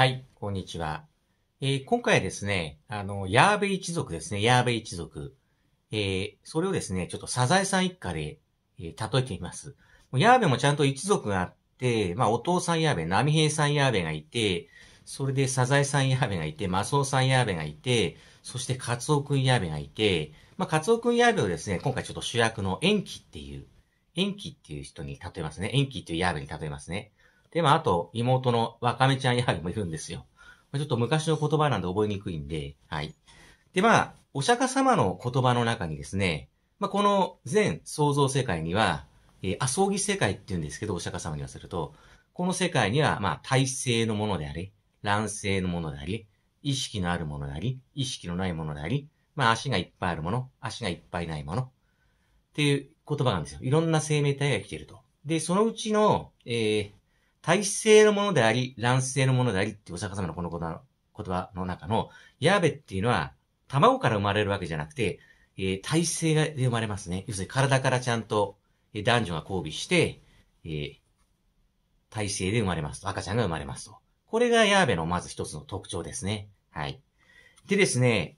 はい、こんにちは。えー、今回ですね、あの、ヤーベ一族ですね、ヤーベ一族。えー、それをですね、ちょっとサザエさん一家で、えー、例えてみます。ヤーベもちゃんと一族があって、まあ、お父さんヤーベ、ナミヘイさんヤーベがいて、それでサザエさんヤーベがいて、マスオさんヤーベがいて、そしてカツオくんヤーベがいて、まあ、カツオくんヤーベをですね、今回ちょっと主役の延期っていう、延期っていう人に例えますね。延期っていうヤーベに例えますね。で、まあ、あと、妹のわかめちゃんやはりもいるんですよ。まあ、ちょっと昔の言葉なんで覚えにくいんで、はい。で、まあ、お釈迦様の言葉の中にですね、まあ、この全創造世界には、えー、アソ世界って言うんですけど、お釈迦様に言わせると、この世界には、まあ、体制のものであり、乱性のものであり、意識のあるものであり、意識のないものであり、まあ、足がいっぱいあるもの、足がいっぱいないもの、っていう言葉なんですよ。いろんな生命体が生きていると。で、そのうちの、えー、体制のものであり、卵性のものでありってお釈迦様のこの言葉の中の、ヤーベっていうのは、卵から生まれるわけじゃなくて、えー、体制で生まれますね。要するに体からちゃんと、え男女が交尾して、えー、体制で生まれます赤ちゃんが生まれますと。これがヤーベのまず一つの特徴ですね。はい。でですね、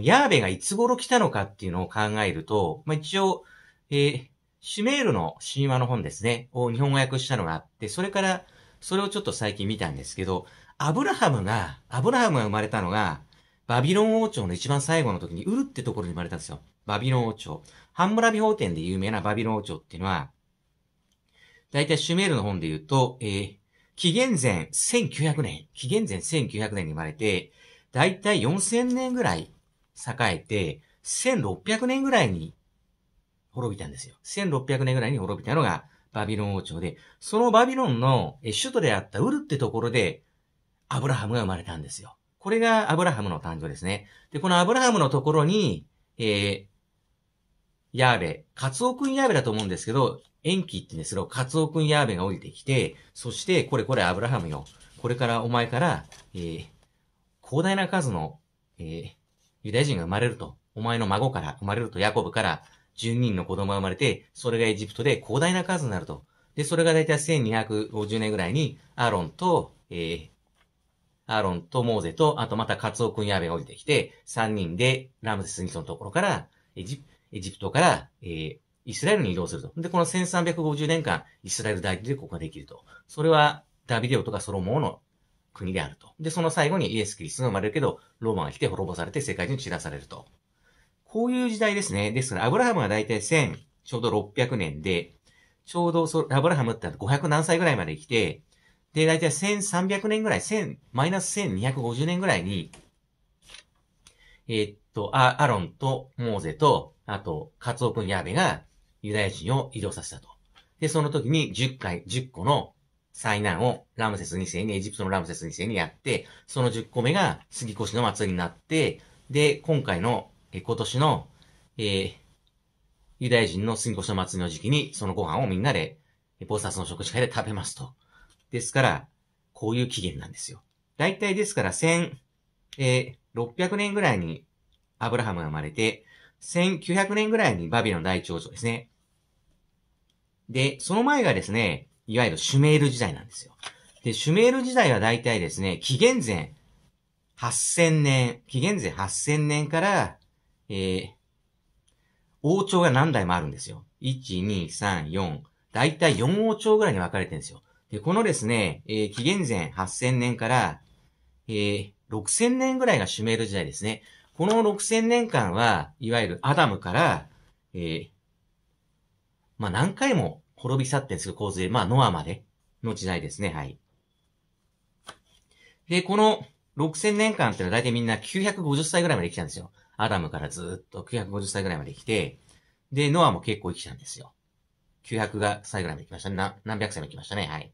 ヤーベがいつ頃来たのかっていうのを考えると、まあ、一応、えー、シュメールの神話の本ですね、を日本語訳したのがあって、それから、それをちょっと最近見たんですけど、アブラハムが、アブラハムが生まれたのが、バビロン王朝の一番最後の時にウルってところに生まれたんですよ。バビロン王朝。ハンムラビ法典で有名なバビロン王朝っていうのは、だいたいシュメールの本で言うと、えー、紀元前1900年、紀元前1900年に生まれて、だいたい4000年ぐらい栄えて、1600年ぐらいに滅びたんですよ。1600年ぐらいに滅びたのがバビロン王朝で、そのバビロンの首都であったウルってところで、アブラハムが生まれたんですよ。これがアブラハムの誕生ですね。で、このアブラハムのところに、えー、ヤーベ、カツオ君ヤーベだと思うんですけど、延期って言うんですけど、カツオ君ヤーベが降りてきて、そして、これこれアブラハムよ。これからお前から、えー、広大な数の、えー、ユダヤ人が生まれると。お前の孫から生まれると、ヤコブから、12人の子供が生まれて、それがエジプトで広大な数になると。で、それがだいたい1250年ぐらいに、アーロンと、えー、アーロンとモーゼと、あとまたカツオ君やベが降りてきて、3人でラムセス・にそのところからエジ、エジプトから、えー、イスラエルに移動すると。で、この1350年間、イスラエル大帝国ができると。それは、ダビデオとかソロモンの国であると。で、その最後にイエス・キリストが生まれるけど、ローマが来て滅ぼされて世界中に散らされると。こういう時代ですね。ですから、アブラハムがだいたい1000、ちょうど600年で、ちょうどそ、アブラハムって500何歳ぐらいまで来て、で、だいたい1300年ぐらい、1000、マイナス1250年ぐらいに、えー、っと、アロンとモーゼと、あと、カツオ君ヤーベがユダヤ人を移動させたと。で、その時に10回、10個の災難をラムセス2世に、エジプトのラムセス2世にやって、その10個目が杉越の祭りになって、で、今回のえ今年の、えー、ユダヤ人の過越しの祭りの時期に、そのご飯をみんなで、菩薩の食事会で食べますと。ですから、こういう起源なんですよ。大体ですから、1600年ぐらいにアブラハムが生まれて、1900年ぐらいにバビロン大長女ですね。で、その前がですね、いわゆるシュメール時代なんですよ。で、シュメール時代は大体ですね、紀元前8000年、紀元前8000年から、えー、王朝が何代もあるんですよ。1、2、3、4。だいたい4王朝ぐらいに分かれてるんですよ。で、このですね、えー、紀元前8000年から、えー、6000年ぐらいがシュメール時代ですね。この6000年間は、いわゆるアダムから、えー、まあ、何回も滅び去ってるんですけ洪水、まあ、ノアまでの時代ですね、はい。で、この6000年間ってのはだいたいみんな950歳ぐらいまで生きたんですよ。アダムからずっと950歳ぐらいまで来て、で、ノアも結構生きたんですよ。900が歳ぐらいまで来ましたね。何百歳も来ましたね。はい。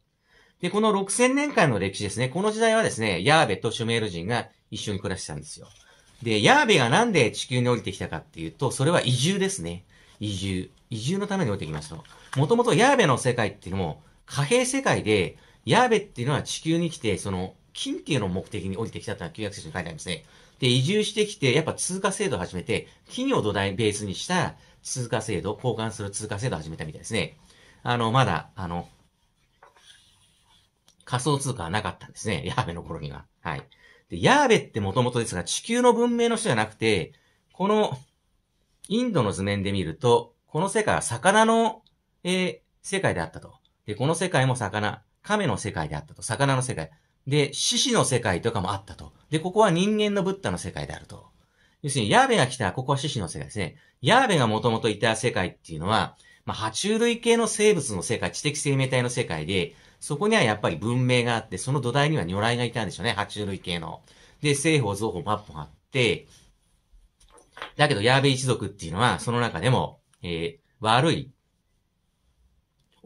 で、この6000年間の歴史ですね。この時代はですね、ヤーベとシュメール人が一緒に暮らしてたんですよ。で、ヤーベがなんで地球に降りてきたかっていうと、それは移住ですね。移住。移住のために降りてきましたもともとヤーベの世界っていうのも、貨幣世界で、ヤーベっていうのは地球に来て、その、金っていうのを目的に降りてきたっていうのは900世紀に書いてありますね。で、移住してきて、やっぱ通貨制度を始めて、企業を土台ベースにした通貨制度、交換する通貨制度を始めたみたいですね。あの、まだ、あの、仮想通貨はなかったんですね。ヤーベの頃には。はい。で、ヤーベってもともとですが、地球の文明の人じゃなくて、この、インドの図面で見ると、この世界は魚の、えー、世界であったと。で、この世界も魚、亀の世界であったと。魚の世界。で、獅子の世界とかもあったと。で、ここは人間のブッダの世界であると。要するに、ヤーベが来た、ら、ここは獅子の世界ですね。ヤーベがもともといた世界っていうのは、まあ、爬虫類系の生物の世界、知的生命体の世界で、そこにはやっぱり文明があって、その土台には如来がいたんでしょうね、爬虫類系の。で、西方、造法、パッポがあって、だけど、ヤーベ一族っていうのは、その中でも、えー、悪い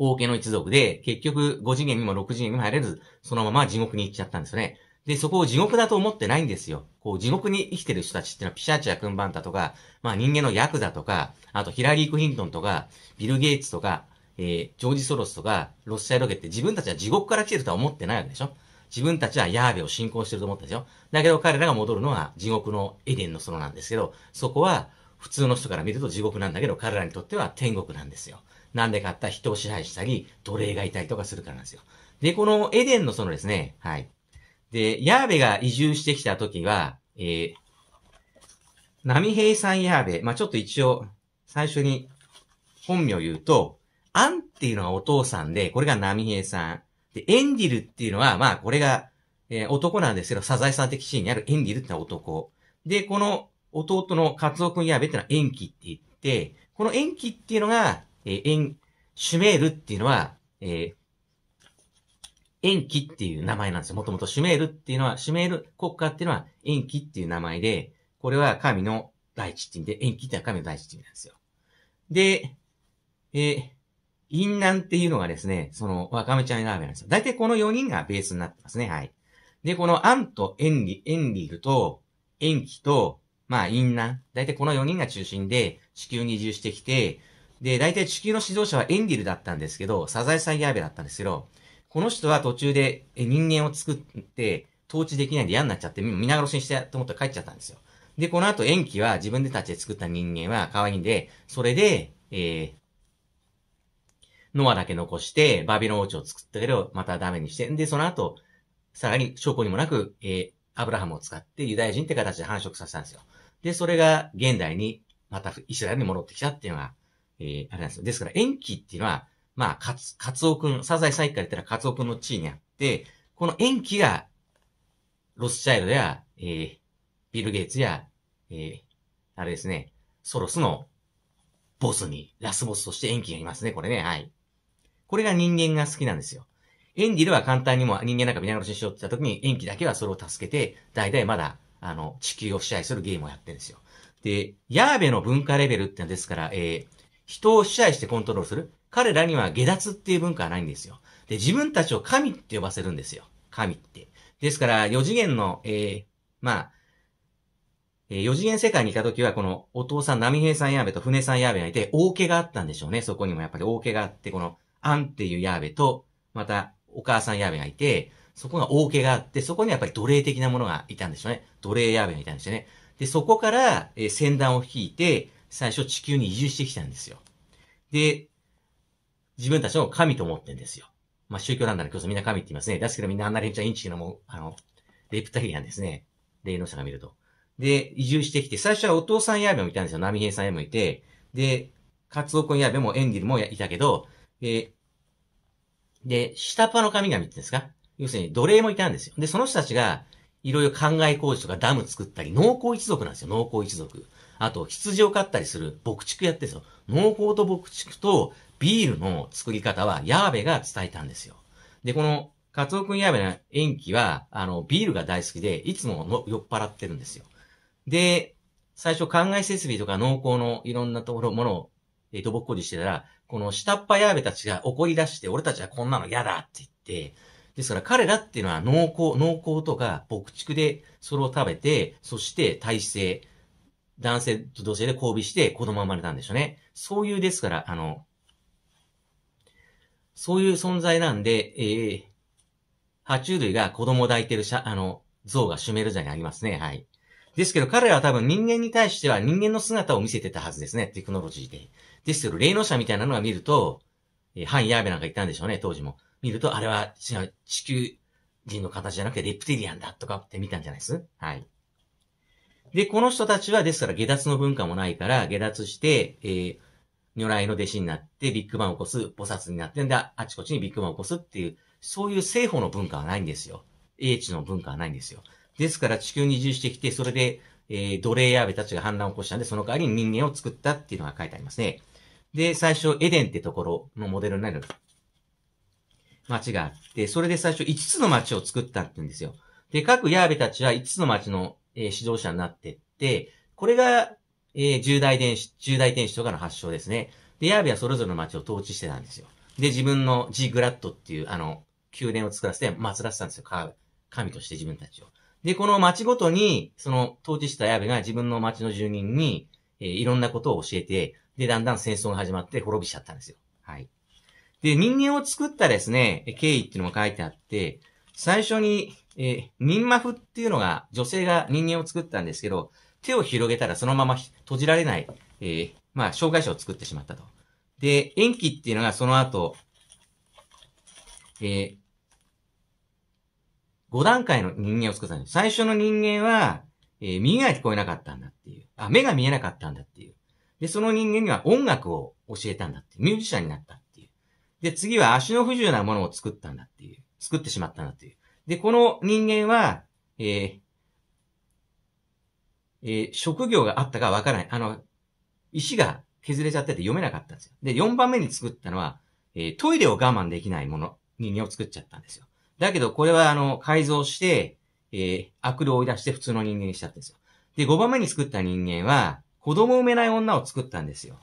王家の一族で、結局5次元にも6次元にも入れず、そのまま地獄に行っちゃったんですよね。で、そこを地獄だと思ってないんですよ。こう、地獄に生きてる人たちってのは、ピシャーチやクンバンタとか、まあ人間のヤクザとか、あとヒラリー・クヒントンとか、ビル・ゲイツとか、えー、ジョージ・ソロスとか、ロッシャイ・ロケって自分たちは地獄から来てるとは思ってないわけでしょ自分たちはヤーベを信仰してると思ったでしょだけど彼らが戻るのは地獄のエデンの園なんですけど、そこは普通の人から見ると地獄なんだけど、彼らにとっては天国なんですよ。なんでかった人を支配したり、奴隷がいたりとかするからなんですよ。で、このエデンのそのですね、はい。で、ヤーベが移住してきた時は、えー、波平さんヤーベ、まあ、ちょっと一応、最初に本名を言うと、アンっていうのはお父さんで、これが波平さん。で、エンディルっていうのは、まあ、これが、えー、男なんですけど、サザエさん的シーンにあるエンディルって男。で、この弟のカツオくんヤーベってのは延期って言って、この延期っていうのが、えー、ん、シュメールっていうのは、えー、延期っていう名前なんですよ。もともとシュメールっていうのは、シュメール国家っていうのは延期っていう名前で、これは神の大地って意味で、延期っていうのは神の大地って意味なんですよ。で、えー、陰南っていうのがですね、その、わかめちゃんラーメンなんですよ。大体この4人がベースになってますね。はい。で、このアンとエンリ、エンリルと、延期と、まあ、陰南。大体この4人が中心で、地球に移住してきて、で、大体地球の指導者はエンディルだったんですけど、サザエさんヤーベだったんですけど、この人は途中で人間を作って統治できないんで嫌になっちゃって、皆殺しにしてと思って帰っちゃったんですよ。で、この後、延期は自分でたちで作った人間は可愛いんで、それで、えー、ノアだけ残して、バビロン王朝を作ったけど、またダメにして、で、その後、さらに証拠にもなく、えー、アブラハムを使ってユダヤ人って形で繁殖させたんですよ。で、それが現代に、またイスラエルに戻ってきたっていうのが、えー、あれなんですよ。ですから、塩基っていうのは、まあ、カツ、カツオくん、サザエさん一で言ったらカツオくんの地位にあって、この塩基が、ロスチャイルドや、えー、ビル・ゲイツや、えー、あれですね、ソロスのボスに、ラスボスとして塩基がいますね、これね、はい。これが人間が好きなんですよ。エディでは簡単にも人間なんか見ながらしようって言った時に、延期だけはそれを助けて、代々まだ、あの、地球を支配するゲームをやってるんですよ。で、ヤーベの文化レベルってのはですから、えー、人を支配してコントロールする。彼らには下脱っていう文化はないんですよ。で、自分たちを神って呼ばせるんですよ。神って。ですから、四次元の、えー、まあ、えー、4次元世界にいた時は、このお父さん、波平さんヤーベと船さんヤーベがいて、大家があったんでしょうね。そこにもやっぱり大家があって、この、アンっていうヤーベと、また、お母さんヤーベがいて、そこが大家があって、そこにやっぱり奴隷的なものがいたんでしょうね。奴隷ヤーベがいたんですよね。で、そこから、えー、先を引いて、最初地球に移住してきたんですよ。で、自分たちの神と思ってんですよ。まあ、宗教なんだらこそみんな神って言いますね。ですけどみんなあんなチャはインチキもあの、レプタリアンですね。霊能者が見ると。で、移住してきて、最初はお父さんやべもいたんですよ。波平さんやべもいて。で、カツオ君やべもエンディルもいたけど、で、で、下っ端の神々ってんですか要するに奴隷もいたんですよ。で、その人たちが、いろいろ考え工事とかダム作ったり、農耕一族なんですよ、農耕一族。あと羊を飼ったりする牧畜やってるんですよ。農法と牧畜とビールの作り方はヤーベが伝えたんですよ。で、このカツオ君ヤーベの演技は、あの、ビールが大好きで、いつも酔っ払ってるんですよ。で、最初灌漑設備とか農耕のいろんなところ、ものを、えー、とぼっこりしてたら、この下っ端ヤーベたちが怒り出して、俺たちはこんなの嫌だって言って、ですから彼らっていうのは農耕、農耕とか牧畜でそれを食べて、そして体制、男性と同性で交尾して子供生まれたんでしょうね。そういうですから、あの、そういう存在なんで、えー、爬虫類が子供を抱いてるしゃ、あの、像がシュメルザにありますね。はい。ですけど彼らは多分人間に対しては人間の姿を見せてたはずですね。テクノロジーで。ですけど、霊能者みたいなのが見ると、えー、ハン・ヤーベなんか言ったんでしょうね、当時も。見ると、あれは違う、地球人の形じゃなくてレプティリアンだとかって見たんじゃないですはい。で、この人たちは、ですから、下脱の文化もないから、下脱して、えー、如来の弟子になって、ビッグバンを起こす、菩薩になってんだ、あちこちにビッグバンを起こすっていう、そういう政法の文化はないんですよ。英知の文化はないんですよ。ですから、地球に移住してきて、それで、えー、奴隷やべたちが反乱を起こしたんで、その代わりに人間を作ったっていうのが書いてありますね。で、最初、エデンってところのモデルになる町があって、それで最初5つの町を作ったって言うんですよ。で、各ヤーベたちは5つの町のえー、指導者になってって、これが、えー、重大天使、重大天使とかの発祥ですね。で、ヤーベはそれぞれの町を統治してたんですよ。で、自分のジ・グラットっていう、あの、宮殿を作らせて祀らせたんですよ。神として自分たちを。で、この町ごとに、その、統治したヤーベが自分の町の住人に、えー、いろんなことを教えて、で、だんだん戦争が始まって滅びしちゃったんですよ。はい。で、人間を作ったですね、経緯っていうのも書いてあって、最初にえー、ニンマフっていうのが女性が人間を作ったんですけど、手を広げたらそのまま閉じられない、えー、まあ、障害者を作ってしまったと。で、延期っていうのがその後、えー、5段階の人間を作ったんです。最初の人間は、えー、耳が聞こえなかったんだっていう。あ、目が見えなかったんだっていう。で、その人間には音楽を教えたんだってミュージシャンになったっていう。で、次は足の不自由なものを作ったんだっていう。作ってしまったんだっていう。で、この人間は、えー、えー、職業があったかわからない。あの、石が削れちゃってて読めなかったんですよ。で、4番目に作ったのは、えー、トイレを我慢できないもの、人間を作っちゃったんですよ。だけど、これはあの、改造して、えー、悪霊を追い出して普通の人間にしちゃったんですよ。で、5番目に作った人間は、子供を産めない女を作ったんですよ。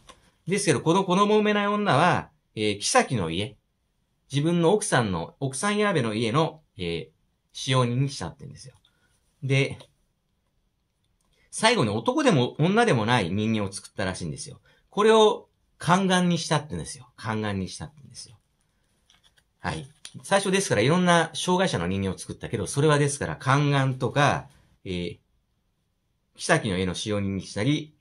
ですけど、この子供を産めない女は、えー、妃の家、自分の奥さんの、奥さんやべの家の、えー、使用人にしたってんですよ。で、最後に男でも女でもない人間を作ったらしいんですよ。これを宦官にしたってんですよ。宦官にしたってんですよ。はい。最初ですからいろんな障害者の人間を作ったけど、それはですから宦官とか、えー、妃の絵の使用人にしたり、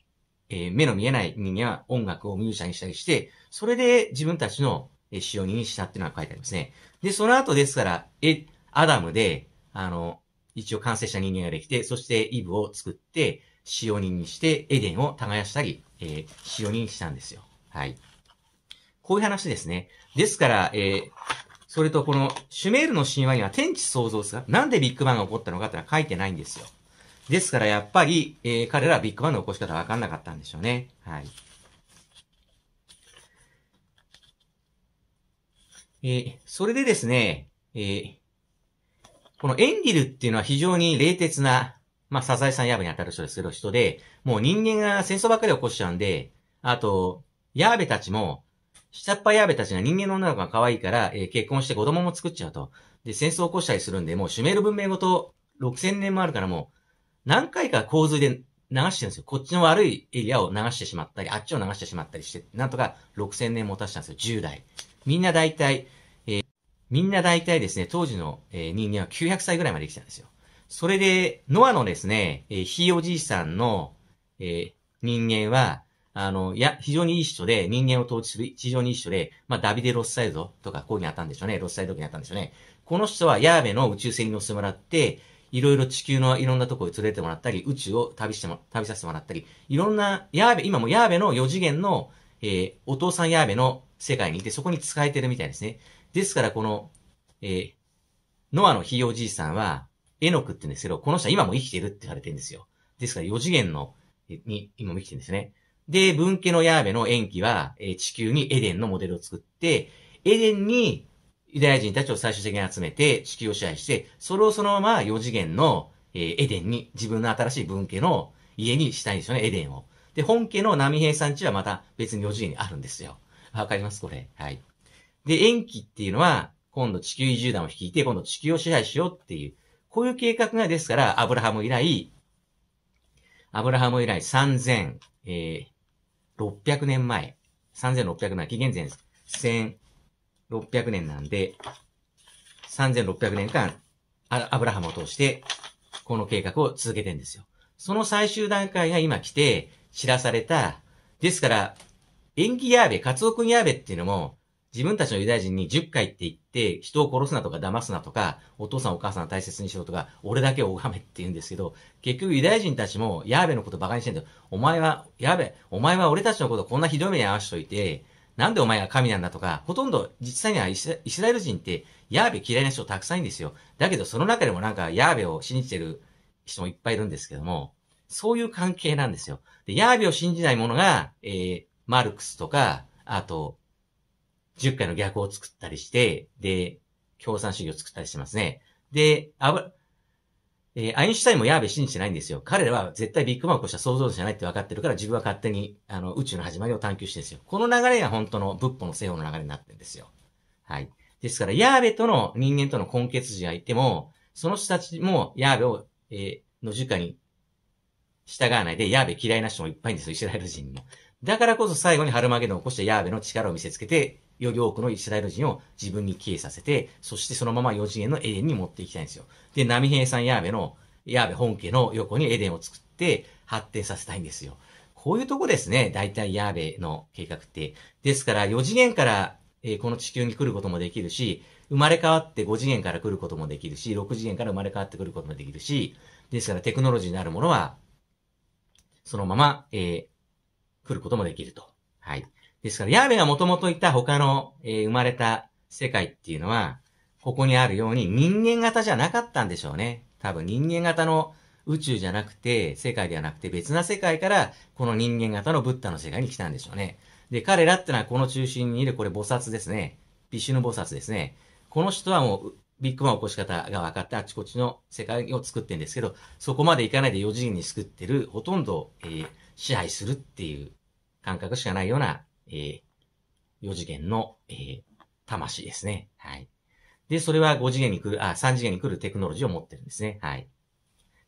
えー、目の見えない人間は音楽をミュージシャンにしたりして、それで自分たちの使用人にしたっていうのは書いてありますね。で、その後ですから、え、アダムで、あの、一応完成した人間ができて、そしてイブを作って、使用人にして、エデンを耕したり、えー、使用人にしたんですよ。はい。こういう話ですね。ですから、えー、それとこの、シュメールの神話には天地創造ですが、なんでビッグバンが起こったのかってのは書いてないんですよ。ですからやっぱり、えー、彼らはビッグバンの起こし方わかんなかったんでしょうね。はい。えー、それでですね、えー、このエンディルっていうのは非常に冷徹な、まあ、サザエさんヤーベに当たる人ですけど、人で、もう人間が戦争ばっかり起こしちゃうんで、あと、ヤーベたちも、下っ端ヤーベたちが人間の女の子が可愛いから、えー、結婚して子供も作っちゃうと。で、戦争起こしたりするんで、もうシュメール文明ごと6000年もあるからもう、何回か洪水で流してるんですよ。こっちの悪いエリアを流してしまったり、あっちを流してしまったりして、なんとか6000年もたしたんですよ。10代。みんな大体、みんな大体ですね、当時の、人間は900歳ぐらいまで生きたんですよ。それで、ノアのですね、えー、ひいおじいさんの、えー、人間は、あの、いや、非常にいい人で、人間を統治する、非常にいい人で、まあ、ダビデ・ロスサイドとか、こういうにあったんでしょうね。ロスサイドにあったんでしょうね。この人は、ヤーベの宇宙船に乗せてもらって、いろいろ地球のいろんなところに連れてもらったり、宇宙を旅しても、旅させてもらったり、いろんな、ヤーベ、今もヤーベの4次元の、えー、お父さんヤーベの世界にいて、そこに使えてるみたいですね。ですからこの、えー、ノアのひいおじいさんは、エノクって言うんですけど、この人は今も生きてるって言われてるんですよ。ですから四次元の、に、今も生きてるんですね。で、文家のヤーベの延期は、えー、地球にエデンのモデルを作って、エデンにユダヤ人たちを最終的に集めて地球を支配して、それをそのまま四次元の、えー、エデンに、自分の新しい文家の家にしたいんですよね、エデンを。で、本家の波平さん家はまた別に4次元にあるんですよ。わかりますこれ。はい。で、延期っていうのは、今度地球移住団を率いて、今度地球を支配しようっていう、こういう計画がですから、アブラハム以来、アブラハム以来3600、年前、3600年、紀元前1600年なんで、3600年間、アブラハムを通して、この計画を続けてんですよ。その最終段階が今来て、知らされた。ですから、延期ヤーベ、カツオ君ヤーベっていうのも、自分たちのユダヤ人に10回って言って、人を殺すなとか騙すなとか、お父さんお母さんを大切にしろとか、俺だけを拝めって言うんですけど、結局ユダヤ人たちもヤーベのこと馬鹿にしてんだよ。お前は、ヤーベ、お前は俺たちのことこんなひどい目に遭わしといて、なんでお前が神なんだとか、ほとんど実際にはイスラエル人ってヤーベ嫌いな人たくさんいるんですよ。だけどその中でもなんかヤーベを信じてる人もいっぱいいるんですけども、そういう関係なんですよ。で、ヤーベを信じない者が、えー、マルクスとか、あと、10回の逆を作ったりして、で、共産主義を作ったりしてますね。で、あぶ、えー、アインシュタインもヤーベ信じてないんですよ。彼らは絶対ビッグマンを起こした想像じゃないって分かってるから、自分は勝手に、あの、宇宙の始まりを探求してるんですよ。この流れが本当の仏法の西方の流れになってるんですよ。はい。ですから、ヤーベとの人間との根血時がいても、その人たちもヤーベを、えー、の樹家に従わないで、ヤーベ嫌いな人もいっぱいいるんですよ、イスラエル人も。だからこそ最後にハルマゲドンを起こしてヤーベの力を見せつけて、より多くのイスラエル人を自分に帰依させて、そしてそのまま4次元のエデンに持っていきたいんですよ。で、ナミヘイさんヤーベの、ヤーベ本家の横にエデンを作って発展させたいんですよ。こういうとこですね。大体ヤーベの計画って。ですから、4次元から、えー、この地球に来ることもできるし、生まれ変わって5次元から来ることもできるし、6次元から生まれ変わってくることもできるし、ですからテクノロジーのあるものは、そのまま、えー、来ることもできると。はい。ですから、ヤーベがもともといた他の、えー、生まれた世界っていうのは、ここにあるように人間型じゃなかったんでしょうね。多分人間型の宇宙じゃなくて、世界ではなくて別な世界から、この人間型のブッダの世界に来たんでしょうね。で、彼らってのはこの中心にいる、これ菩薩ですね。ビシュヌ菩薩ですね。この人はもう、ビッグマン起こし方が分かってあちこちの世界を作ってるんですけど、そこまで行かないで4次元に作ってる、ほとんど、えー、支配するっていう感覚しかないようなえー、4次元の、えー、魂ですね。はい。で、それは5次元に来る、あ、3次元に来るテクノロジーを持ってるんですね。はい。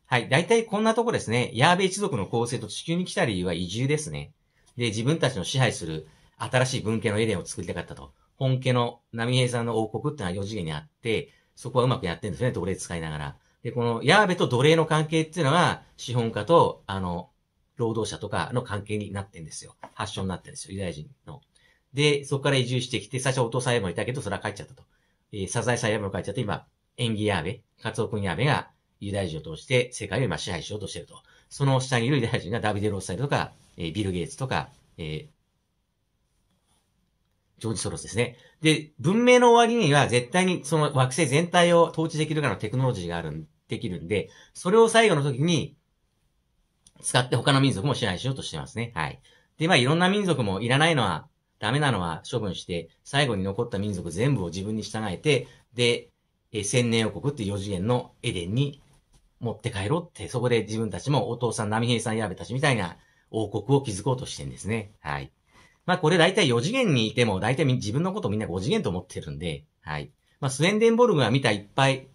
はい。大体こんなとこですね。ヤーベ一族の構成と地球に来た理由は移住ですね。で、自分たちの支配する新しい文系のエデンを作りたかったと。本家の波平さんの王国ってのは4次元にあって、そこはうまくやってるんですね。奴隷使いながら。で、このヤーベと奴隷の関係っていうのが、資本家と、あの、労働者とかの関係になってんですよ。発祥になってんですよ、ユダヤ人の。で、そこから移住してきて、最初お父さんやもいたけど、それは帰っちゃったと。えー、サザエさんやも帰っちゃって、今、演技やべ、カツオ君やべがユダヤ人を通して世界を今支配しようとしてると。その下にいるユダヤ人がダビデ・ローサイルとか、えー、ビル・ゲイツとか、えー、ジョージ・ソロスですね。で、文明の終わりには絶対にその惑星全体を統治できるからのテクノロジーがあるん、できるんで、それを最後の時に使って他の民族も支配しようとしてますね。はい。で、まあいろんな民族もいらないのは、ダメなのは処分して、最後に残った民族全部を自分に従えて、で、え千年王国って四次元のエデンに持って帰ろうって、そこで自分たちもお父さん、波平さん、矢部たちみたいな王国を築こうとしてんですね。はい。まあこれ大体4次元にいても、大体自分のことみんな5次元と思ってるんで、はい。まあスウェンデンボルグが見たいっぱい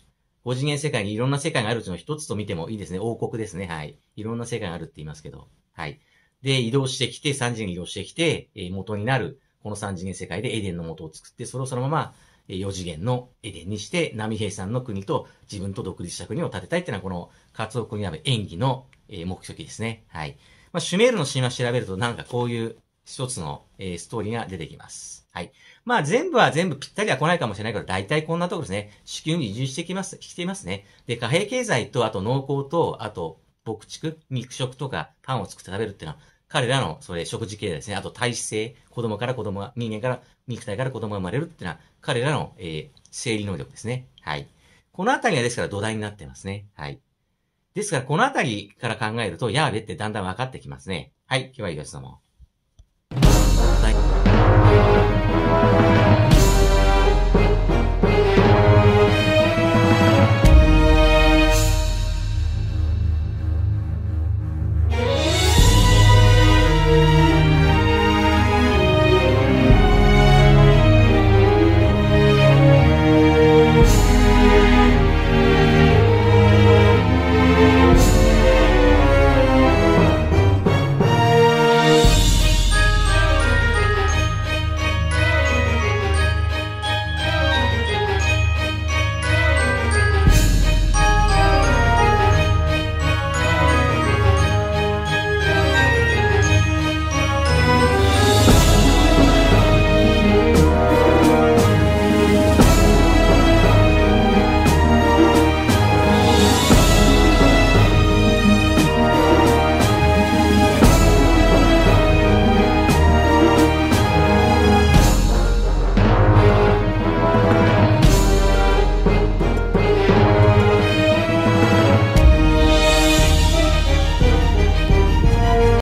5次元世界にいろんな世界があるうちの一つと見てもいいですね。王国ですね。はい。いろんな世界があるって言いますけど。はい。で、移動してきて、3次元移動してきて、え元になる、この3次元世界でエデンの元を作って、それをそのまま、4次元のエデンにして、波平さんの国と自分と独立した国を建てたいっていうのは、この、カツオ国鍋演技の目的ですね。はい。まあ、シュメールの神話調べると、なんかこういう一つの、えー、ストーリーが出てきます。はい。まあ全部は全部ぴったりは来ないかもしれないけど、大体こんなところですね。地球に移住してきます、していますね。で、貨幣経済と、あと農耕と、あと牧畜、肉食とかパンを作って食べるっていうのは、彼らの、それ、食事経済ですね。あと、体質性。子供から子供が、人間から、肉体から子供が生まれるっていうのは、彼らの、えー、生理能力ですね。はい。このあたりがですから土台になってますね。はい。ですから、このあたりから考えると、やーべってだんだん分かってきますね。はい。今日はです、ども。Thank you.